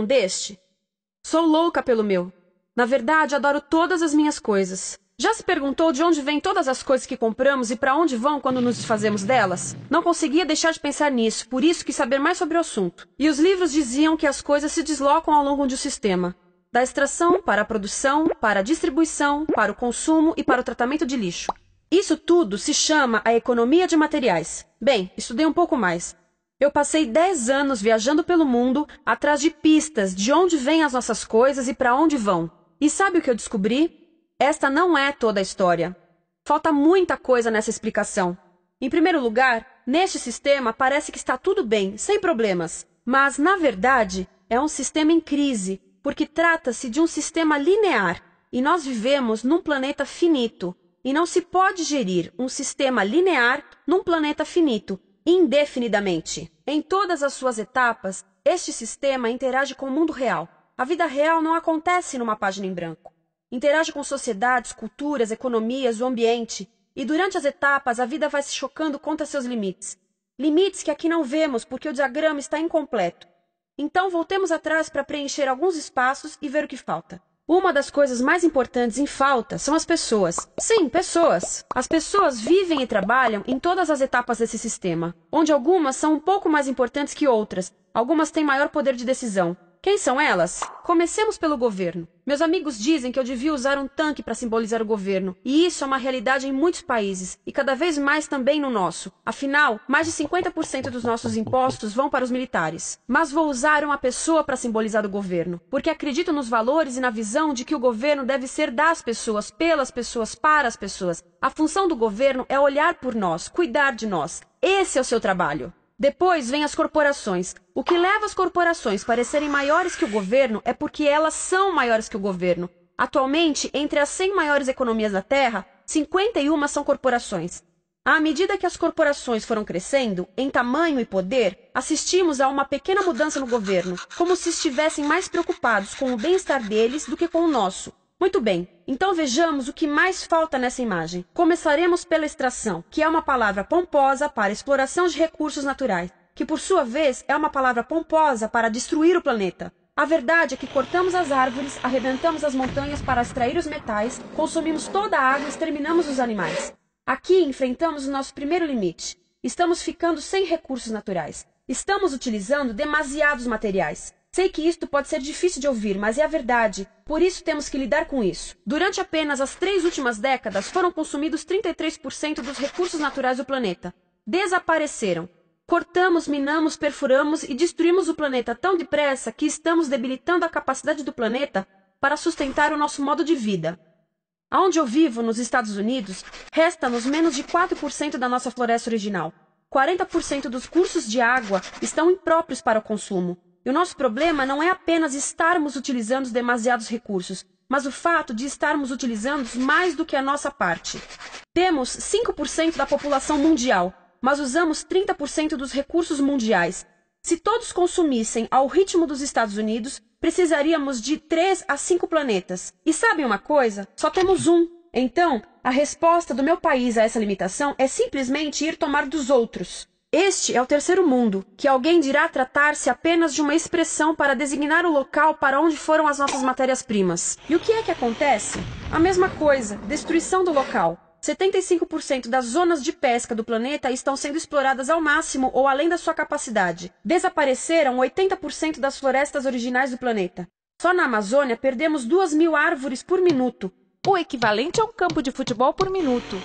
um deste? Sou louca pelo meu. Na verdade, adoro todas as minhas coisas. Já se perguntou de onde vêm todas as coisas que compramos e para onde vão quando nos desfazemos delas? Não conseguia deixar de pensar nisso, por isso quis saber mais sobre o assunto. E os livros diziam que as coisas se deslocam ao longo de um sistema. Da extração para a produção, para a distribuição, para o consumo e para o tratamento de lixo. Isso tudo se chama a economia de materiais. Bem, estudei um pouco mais. Eu passei 10 anos viajando pelo mundo atrás de pistas de onde vêm as nossas coisas e para onde vão. E sabe o que eu descobri? Esta não é toda a história. Falta muita coisa nessa explicação. Em primeiro lugar, neste sistema parece que está tudo bem, sem problemas. Mas, na verdade, é um sistema em crise, porque trata-se de um sistema linear e nós vivemos num planeta finito. E não se pode gerir um sistema linear num planeta finito, indefinidamente. Em todas as suas etapas, este sistema interage com o mundo real. A vida real não acontece numa página em branco. Interage com sociedades, culturas, economias, o ambiente, e durante as etapas a vida vai se chocando contra seus limites. Limites que aqui não vemos porque o diagrama está incompleto. Então voltemos atrás para preencher alguns espaços e ver o que falta. Uma das coisas mais importantes em falta são as pessoas. Sim, pessoas. As pessoas vivem e trabalham em todas as etapas desse sistema, onde algumas são um pouco mais importantes que outras, algumas têm maior poder de decisão. Quem são elas? Comecemos pelo governo. Meus amigos dizem que eu devia usar um tanque para simbolizar o governo, e isso é uma realidade em muitos países, e cada vez mais também no nosso. Afinal, mais de 50% dos nossos impostos vão para os militares. Mas vou usar uma pessoa para simbolizar o governo, porque acredito nos valores e na visão de que o governo deve ser das pessoas, pelas pessoas, para as pessoas. A função do governo é olhar por nós, cuidar de nós. Esse é o seu trabalho. Depois vêm as corporações. O que leva as corporações a parecerem maiores que o governo é porque elas são maiores que o governo. Atualmente, entre as 100 maiores economias da Terra, 51 são corporações. À medida que as corporações foram crescendo, em tamanho e poder, assistimos a uma pequena mudança no governo, como se estivessem mais preocupados com o bem-estar deles do que com o nosso. Muito bem, então vejamos o que mais falta nessa imagem. Começaremos pela extração, que é uma palavra pomposa para exploração de recursos naturais, que por sua vez é uma palavra pomposa para destruir o planeta. A verdade é que cortamos as árvores, arrebentamos as montanhas para extrair os metais, consumimos toda a água e exterminamos os animais. Aqui enfrentamos o nosso primeiro limite. Estamos ficando sem recursos naturais. Estamos utilizando demasiados materiais. Sei que isto pode ser difícil de ouvir, mas é a verdade. Por isso temos que lidar com isso. Durante apenas as três últimas décadas, foram consumidos 33% dos recursos naturais do planeta. Desapareceram. Cortamos, minamos, perfuramos e destruímos o planeta tão depressa que estamos debilitando a capacidade do planeta para sustentar o nosso modo de vida. Aonde eu vivo, nos Estados Unidos, resta-nos menos de 4% da nossa floresta original. 40% dos cursos de água estão impróprios para o consumo. E o nosso problema não é apenas estarmos utilizando demasiados recursos, mas o fato de estarmos utilizando mais do que a nossa parte. Temos 5% da população mundial, mas usamos 30% dos recursos mundiais. Se todos consumissem ao ritmo dos Estados Unidos, precisaríamos de 3 a 5 planetas. E sabem uma coisa? Só temos um. Então, a resposta do meu país a essa limitação é simplesmente ir tomar dos outros. Este é o terceiro mundo, que alguém dirá tratar-se apenas de uma expressão para designar o local para onde foram as nossas matérias-primas. E o que é que acontece? A mesma coisa, destruição do local. 75% das zonas de pesca do planeta estão sendo exploradas ao máximo ou além da sua capacidade. Desapareceram 80% das florestas originais do planeta. Só na Amazônia perdemos 2 mil árvores por minuto, o equivalente a um campo de futebol por minuto.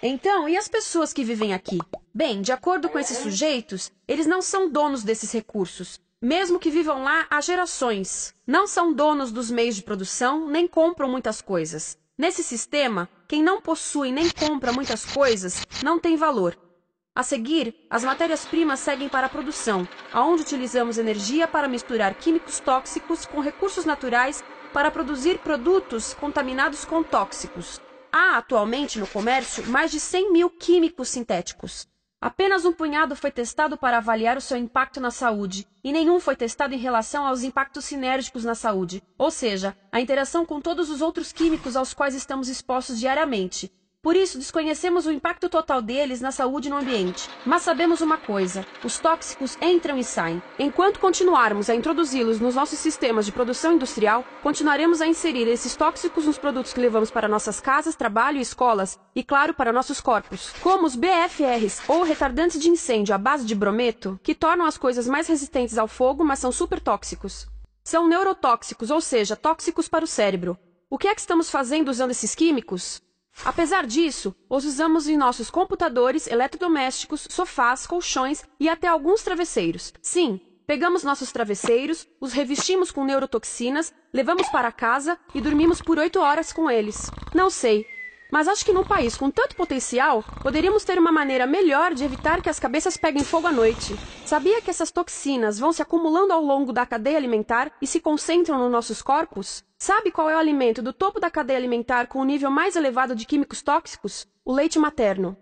Então, e as pessoas que vivem aqui? Bem, de acordo com esses sujeitos, eles não são donos desses recursos, mesmo que vivam lá há gerações. Não são donos dos meios de produção, nem compram muitas coisas. Nesse sistema, quem não possui nem compra muitas coisas não tem valor. A seguir, as matérias-primas seguem para a produção, aonde utilizamos energia para misturar químicos tóxicos com recursos naturais para produzir produtos contaminados com tóxicos há atualmente no comércio mais de 100 mil químicos sintéticos. Apenas um punhado foi testado para avaliar o seu impacto na saúde, e nenhum foi testado em relação aos impactos sinérgicos na saúde, ou seja, a interação com todos os outros químicos aos quais estamos expostos diariamente, por isso, desconhecemos o impacto total deles na saúde e no ambiente. Mas sabemos uma coisa: os tóxicos entram e saem. Enquanto continuarmos a introduzi-los nos nossos sistemas de produção industrial, continuaremos a inserir esses tóxicos nos produtos que levamos para nossas casas, trabalho e escolas, e claro, para nossos corpos, como os BFRs ou retardantes de incêndio à base de brometo, que tornam as coisas mais resistentes ao fogo, mas são super tóxicos. São neurotóxicos, ou seja, tóxicos para o cérebro. O que é que estamos fazendo usando esses químicos? Apesar disso, os usamos em nossos computadores, eletrodomésticos, sofás, colchões e até alguns travesseiros. Sim, pegamos nossos travesseiros, os revestimos com neurotoxinas, levamos para casa e dormimos por 8 horas com eles. Não sei, mas acho que num país com tanto potencial, poderíamos ter uma maneira melhor de evitar que as cabeças peguem fogo à noite. Sabia que essas toxinas vão se acumulando ao longo da cadeia alimentar e se concentram nos nossos corpos? Sabe qual é o alimento do topo da cadeia alimentar com o nível mais elevado de químicos tóxicos? O leite materno.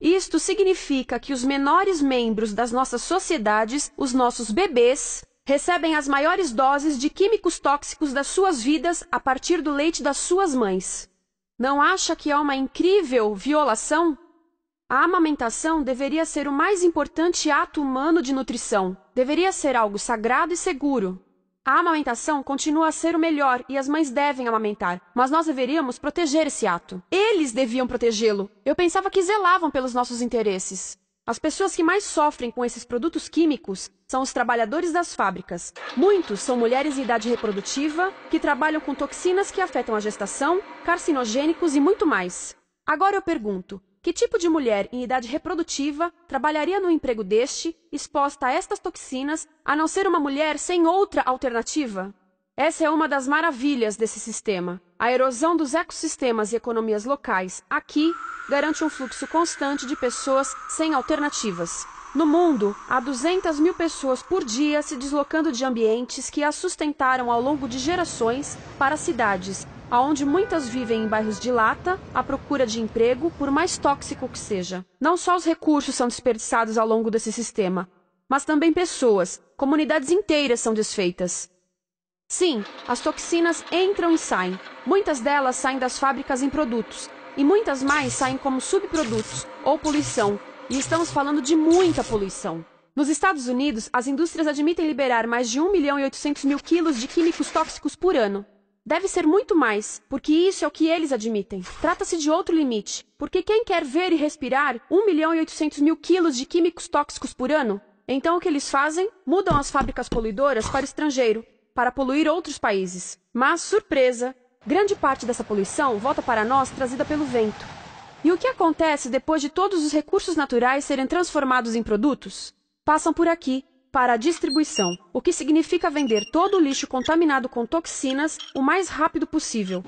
Isto significa que os menores membros das nossas sociedades, os nossos bebês, recebem as maiores doses de químicos tóxicos das suas vidas a partir do leite das suas mães. Não acha que é uma incrível violação? A amamentação deveria ser o mais importante ato humano de nutrição. Deveria ser algo sagrado e seguro. A amamentação continua a ser o melhor e as mães devem amamentar, mas nós deveríamos proteger esse ato. Eles deviam protegê-lo. Eu pensava que zelavam pelos nossos interesses. As pessoas que mais sofrem com esses produtos químicos são os trabalhadores das fábricas. Muitos são mulheres em idade reprodutiva que trabalham com toxinas que afetam a gestação, carcinogênicos e muito mais. Agora eu pergunto: que tipo de mulher em idade reprodutiva trabalharia no emprego deste, exposta a estas toxinas, a não ser uma mulher sem outra alternativa? Essa é uma das maravilhas desse sistema. A erosão dos ecossistemas e economias locais, aqui, garante um fluxo constante de pessoas sem alternativas. No mundo, há 200 mil pessoas por dia se deslocando de ambientes que as sustentaram ao longo de gerações para cidades, aonde muitas vivem em bairros de lata, à procura de emprego, por mais tóxico que seja. Não só os recursos são desperdiçados ao longo desse sistema, mas também pessoas, comunidades inteiras são desfeitas. Sim, as toxinas entram e saem. Muitas delas saem das fábricas em produtos, e muitas mais saem como subprodutos ou poluição. E estamos falando de muita poluição. Nos Estados Unidos, as indústrias admitem liberar mais de 1 milhão e 800 mil quilos de químicos tóxicos por ano. Deve ser muito mais, porque isso é o que eles admitem. Trata-se de outro limite, porque quem quer ver e respirar 1 milhão e 800 mil quilos de químicos tóxicos por ano? Então o que eles fazem? Mudam as fábricas poluidoras para estrangeiro, para poluir outros países. Mas, surpresa, grande parte dessa poluição volta para nós trazida pelo vento. E o que acontece depois de todos os recursos naturais serem transformados em produtos? Passam por aqui, para a distribuição, o que significa vender todo o lixo contaminado com toxinas o mais rápido possível.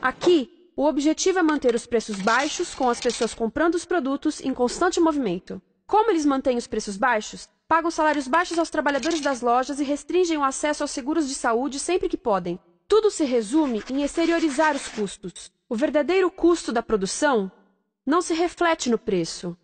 Aqui, o objetivo é manter os preços baixos, com as pessoas comprando os produtos em constante movimento. Como eles mantêm os preços baixos? pagam salários baixos aos trabalhadores das lojas e restringem o acesso aos seguros de saúde sempre que podem. Tudo se resume em exteriorizar os custos. O verdadeiro custo da produção não se reflete no preço.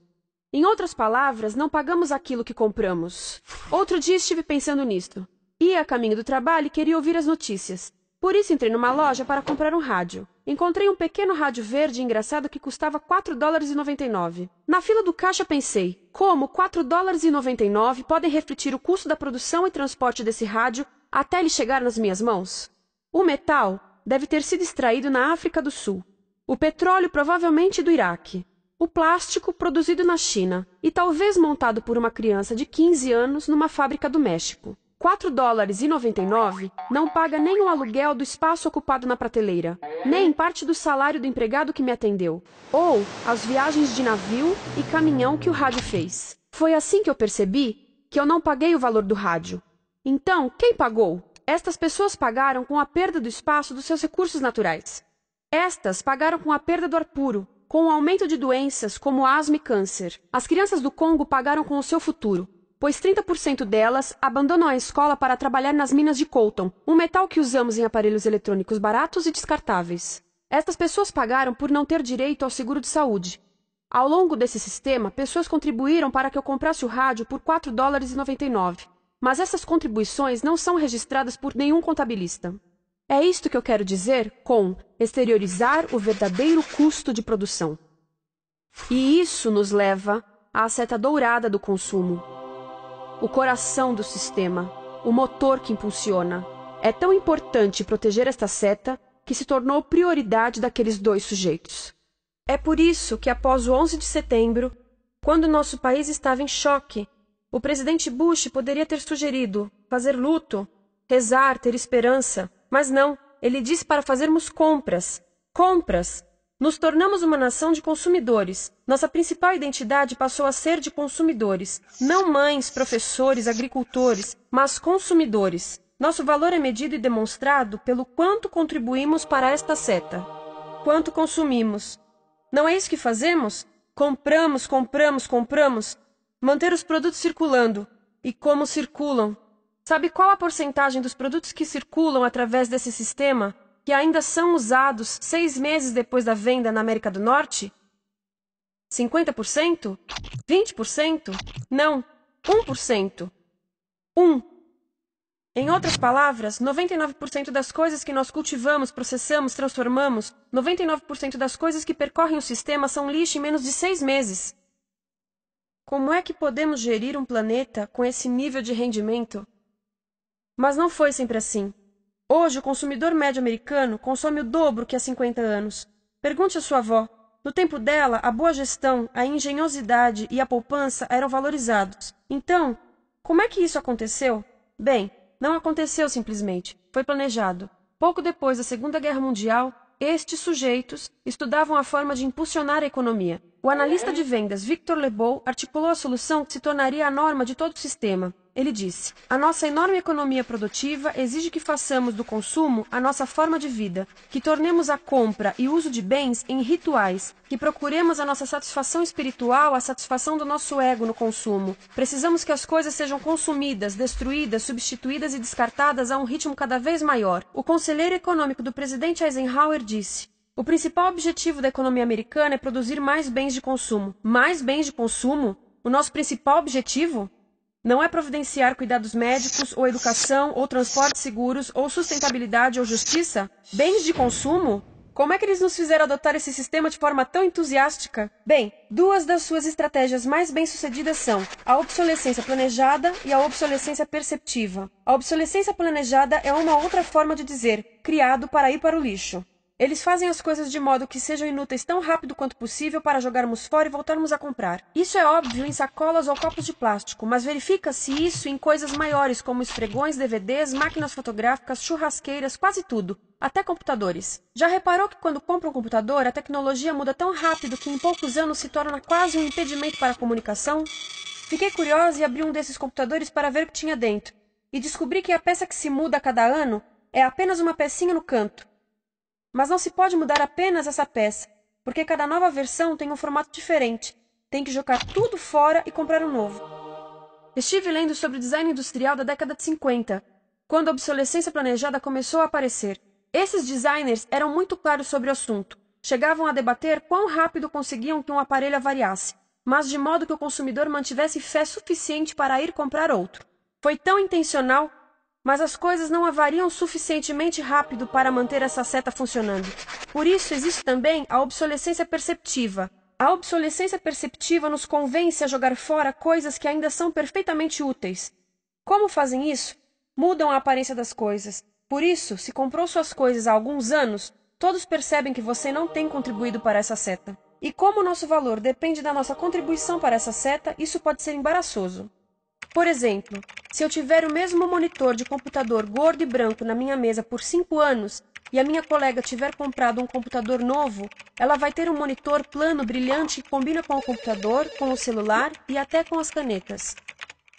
Em outras palavras, não pagamos aquilo que compramos. Outro dia estive pensando nisto. Ia a caminho do trabalho e queria ouvir as notícias. Por isso entrei numa loja para comprar um rádio. Encontrei um pequeno rádio verde engraçado que custava 4 dólares e 99. Na fila do caixa pensei, como 4 dólares e 99 podem refletir o custo da produção e transporte desse rádio até ele chegar nas minhas mãos? O metal deve ter sido extraído na África do Sul. O petróleo provavelmente do Iraque. O plástico produzido na China e talvez montado por uma criança de 15 anos numa fábrica do México. 4 dólares e 99 não paga nem o aluguel do espaço ocupado na prateleira, nem parte do salário do empregado que me atendeu, ou as viagens de navio e caminhão que o rádio fez. Foi assim que eu percebi que eu não paguei o valor do rádio. Então, quem pagou? Estas pessoas pagaram com a perda do espaço dos seus recursos naturais. Estas pagaram com a perda do ar puro, com o aumento de doenças como asma e câncer. As crianças do Congo pagaram com o seu futuro, pois 30% delas abandonam a escola para trabalhar nas minas de Colton, um metal que usamos em aparelhos eletrônicos baratos e descartáveis. Estas pessoas pagaram por não ter direito ao seguro de saúde. Ao longo desse sistema, pessoas contribuíram para que eu comprasse o rádio por 4 dólares e 99, mas essas contribuições não são registradas por nenhum contabilista. É isto que eu quero dizer com exteriorizar o verdadeiro custo de produção. E isso nos leva à seta dourada do consumo o coração do sistema, o motor que impulsiona. É tão importante proteger esta seta que se tornou prioridade daqueles dois sujeitos. É por isso que, após o 11 de setembro, quando nosso país estava em choque, o presidente Bush poderia ter sugerido fazer luto, rezar, ter esperança, mas não, ele disse para fazermos compras. Compras! Nos tornamos uma nação de consumidores. Nossa principal identidade passou a ser de consumidores. Não mães, professores, agricultores, mas consumidores. Nosso valor é medido e demonstrado pelo quanto contribuímos para esta seta. Quanto consumimos. Não é isso que fazemos? Compramos, compramos, compramos. Manter os produtos circulando. E como circulam? Sabe qual a porcentagem dos produtos que circulam através desse sistema? que ainda são usados seis meses depois da venda na América do Norte? 50%? 20%? Não, 1%. 1. Em outras palavras, 99% das coisas que nós cultivamos, processamos, transformamos, 99% das coisas que percorrem o sistema são lixo em menos de seis meses. Como é que podemos gerir um planeta com esse nível de rendimento? Mas não foi sempre assim. Hoje, o consumidor médio americano consome o dobro que há 50 anos. Pergunte à sua avó. No tempo dela, a boa gestão, a engenhosidade e a poupança eram valorizados. Então, como é que isso aconteceu? Bem, não aconteceu simplesmente. Foi planejado. Pouco depois da Segunda Guerra Mundial, estes sujeitos estudavam a forma de impulsionar a economia. O analista de vendas Victor Lebow articulou a solução que se tornaria a norma de todo o sistema. Ele disse: A nossa enorme economia produtiva exige que façamos do consumo a nossa forma de vida, que tornemos a compra e uso de bens em rituais, que procuremos a nossa satisfação espiritual, a satisfação do nosso ego no consumo. Precisamos que as coisas sejam consumidas, destruídas, substituídas e descartadas a um ritmo cada vez maior. O conselheiro econômico do presidente Eisenhower disse: o principal objetivo da economia americana é produzir mais bens de consumo. Mais bens de consumo? O nosso principal objetivo? não é providenciar cuidados médicos ou educação ou transportes seguros ou sustentabilidade ou justiça? Bens de consumo? Como é que eles nos fizeram adotar esse sistema de forma tão entusiástica? Bem, duas das suas estratégias mais bem-sucedidas são a obsolescência planejada e a obsolescência perceptiva. A obsolescência planejada é uma outra forma de dizer criado para ir para o lixo. Eles fazem as coisas de modo que sejam inúteis tão rápido quanto possível para jogarmos fora e voltarmos a comprar. Isso é óbvio em sacolas ou copos de plástico, mas verifica-se isso em coisas maiores como esfregões, DVDs, máquinas fotográficas, churrasqueiras, quase tudo, até computadores. Já reparou que quando compra um computador, a tecnologia muda tão rápido que em poucos anos se torna quase um impedimento para a comunicação? Fiquei curiosa e abri um desses computadores para ver o que tinha dentro, e descobri que a peça que se muda a cada ano é apenas uma pecinha no canto. Mas não se pode mudar apenas essa peça, porque cada nova versão tem um formato diferente. Tem que jogar tudo fora e comprar um novo. Estive lendo sobre o design industrial da década de 50, quando a obsolescência planejada começou a aparecer. Esses designers eram muito claros sobre o assunto. Chegavam a debater quão rápido conseguiam que um aparelho avariasse, mas de modo que o consumidor mantivesse fé suficiente para ir comprar outro. Foi tão intencional mas as coisas não avariam suficientemente rápido para manter essa seta funcionando. Por isso existe também a obsolescência perceptiva. A obsolescência perceptiva nos convence a jogar fora coisas que ainda são perfeitamente úteis. Como fazem isso? Mudam a aparência das coisas. Por isso, se comprou suas coisas há alguns anos, todos percebem que você não tem contribuído para essa seta. E como o nosso valor depende da nossa contribuição para essa seta, isso pode ser embaraçoso. Por exemplo, se eu tiver o mesmo monitor de computador gordo e branco na minha mesa por cinco anos e a minha colega tiver comprado um computador novo, ela vai ter um monitor plano brilhante que combina com o computador, com o celular e até com as canetas.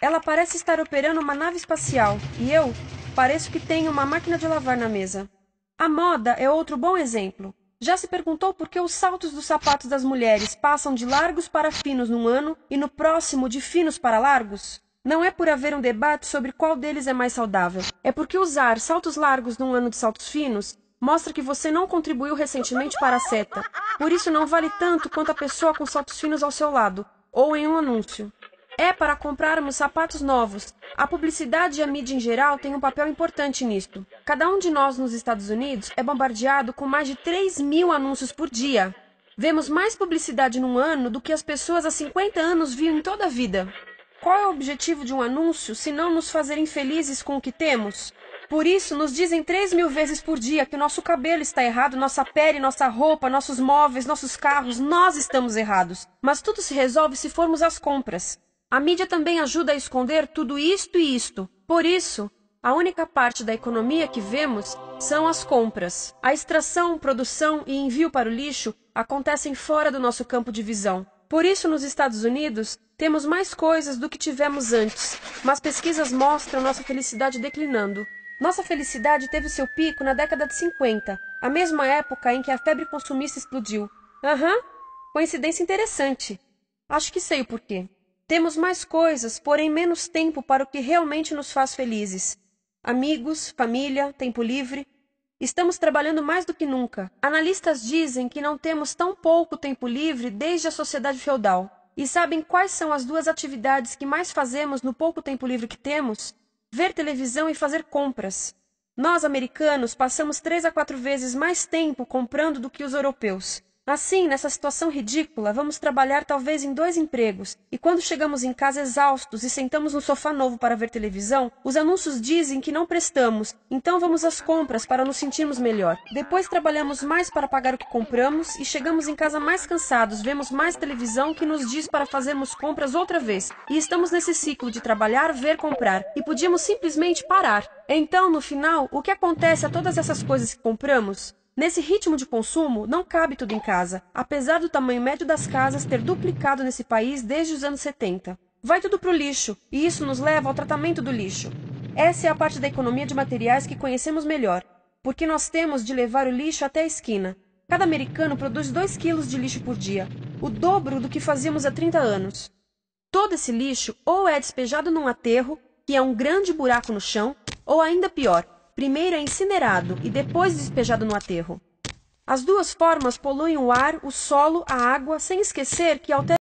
Ela parece estar operando uma nave espacial e eu pareço que tenho uma máquina de lavar na mesa. A moda é outro bom exemplo. Já se perguntou por que os saltos dos sapatos das mulheres passam de largos para finos num ano e no próximo de finos para largos? Não é por haver um debate sobre qual deles é mais saudável, é porque usar saltos largos num ano de saltos finos mostra que você não contribuiu recentemente para a seta. Por isso não vale tanto quanto a pessoa com saltos finos ao seu lado, ou em um anúncio. É para comprarmos sapatos novos. A publicidade e a mídia em geral têm um papel importante nisto. Cada um de nós nos Estados Unidos é bombardeado com mais de 3 mil anúncios por dia. Vemos mais publicidade num ano do que as pessoas há 50 anos viam em toda a vida. Qual é o objetivo de um anúncio se não nos fazer infelizes com o que temos? Por isso, nos dizem três mil vezes por dia que o nosso cabelo está errado, nossa pele, nossa roupa, nossos móveis, nossos carros, nós estamos errados. Mas tudo se resolve se formos às compras. A mídia também ajuda a esconder tudo isto e isto. Por isso, a única parte da economia que vemos são as compras. A extração, produção e envio para o lixo acontecem fora do nosso campo de visão. Por isso, nos Estados Unidos, temos mais coisas do que tivemos antes, mas pesquisas mostram nossa felicidade declinando. Nossa felicidade teve seu pico na década de 50, a mesma época em que a febre consumista explodiu. Aham, uhum, coincidência interessante. Acho que sei o porquê. Temos mais coisas, porém menos tempo para o que realmente nos faz felizes. Amigos, família, tempo livre. Estamos trabalhando mais do que nunca. Analistas dizem que não temos tão pouco tempo livre desde a sociedade feudal. E sabem quais são as duas atividades que mais fazemos no pouco tempo livre que temos? Ver televisão e fazer compras. Nós, americanos, passamos três a quatro vezes mais tempo comprando do que os europeus. Assim, nessa situação ridícula, vamos trabalhar talvez em dois empregos, e quando chegamos em casa exaustos e sentamos no sofá novo para ver televisão, os anúncios dizem que não prestamos, então vamos às compras para nos sentirmos melhor. Depois trabalhamos mais para pagar o que compramos e chegamos em casa mais cansados, vemos mais televisão que nos diz para fazermos compras outra vez, e estamos nesse ciclo de trabalhar, ver, comprar, e podíamos simplesmente parar. Então, no final, o que acontece a todas essas coisas que compramos? Nesse ritmo de consumo, não cabe tudo em casa, apesar do tamanho médio das casas ter duplicado nesse país desde os anos 70. Vai tudo para o lixo, e isso nos leva ao tratamento do lixo. Essa é a parte da economia de materiais que conhecemos melhor, porque nós temos de levar o lixo até a esquina. Cada americano produz 2 quilos de lixo por dia, o dobro do que fazíamos há 30 anos. Todo esse lixo ou é despejado num aterro, que é um grande buraco no chão, ou ainda pior, Primeiro é incinerado e depois despejado no aterro. As duas formas poluem o ar, o solo, a água, sem esquecer que alteram